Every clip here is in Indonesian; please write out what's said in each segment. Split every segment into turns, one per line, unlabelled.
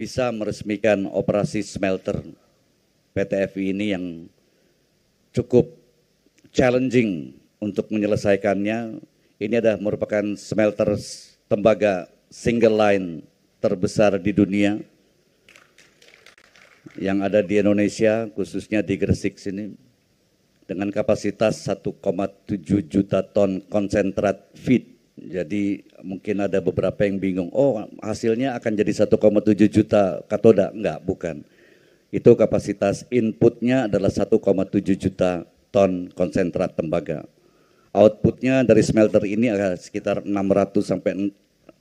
bisa meresmikan operasi smelter PT FI ini yang cukup challenging untuk menyelesaikannya. Ini adalah merupakan smelter tembaga single line terbesar di dunia yang ada di Indonesia, khususnya di Gresik sini, dengan kapasitas 1,7 juta ton konsentrat feed jadi mungkin ada beberapa yang bingung, oh hasilnya akan jadi 1,7 juta katoda. Enggak, bukan. Itu kapasitas inputnya adalah 1,7 juta ton konsentrat tembaga. Outputnya dari smelter ini adalah sekitar 600 sampai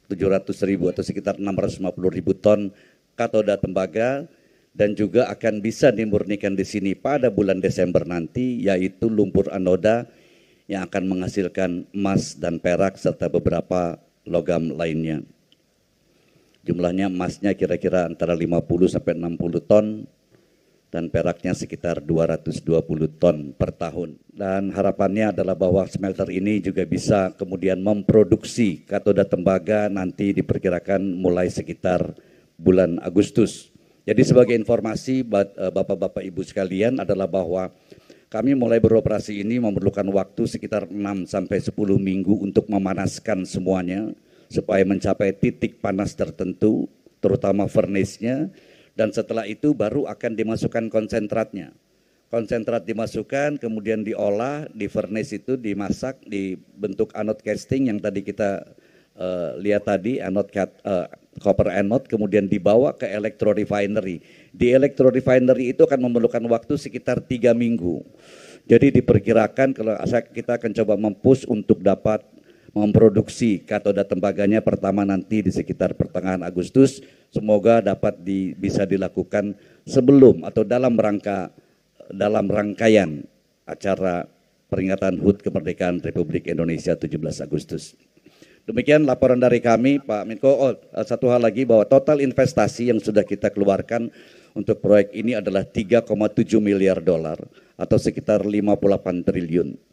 700 ribu atau sekitar 650 ribu ton katoda tembaga dan juga akan bisa dimurnikan di sini pada bulan Desember nanti yaitu lumpur anoda yang akan menghasilkan emas dan perak serta beberapa logam lainnya. Jumlahnya emasnya kira-kira antara 50 sampai 60 ton dan peraknya sekitar 220 ton per tahun. Dan harapannya adalah bahwa smelter ini juga bisa kemudian memproduksi katoda tembaga nanti diperkirakan mulai sekitar bulan Agustus. Jadi sebagai informasi eh, Bapak-Bapak Ibu sekalian adalah bahwa kami mulai beroperasi ini memerlukan waktu sekitar 6 sampai 10 minggu untuk memanaskan semuanya supaya mencapai titik panas tertentu, terutama furnace-nya dan setelah itu baru akan dimasukkan konsentratnya. Konsentrat dimasukkan, kemudian diolah, di furnace itu dimasak di bentuk anode casting yang tadi kita uh, lihat tadi anode casting. uh, eh, copper anode kemudian dibawa ke electro refinery. Di electro refinery itu akan memerlukan waktu sekitar tiga minggu. Jadi diperkirakan kalau kita akan coba mempush untuk dapat memproduksi katoda tembaganya pertama nanti di sekitar pertengahan Agustus. Semoga dapat di, bisa dilakukan sebelum atau dalam rangka dalam rangkaian acara peringatan HUT kemerdekaan Republik Indonesia 17 Agustus. Demikian laporan dari kami, Pak Menko. Oh, satu hal lagi bahwa total investasi yang sudah kita keluarkan untuk proyek ini adalah 3,7 miliar dolar atau sekitar 58 triliun.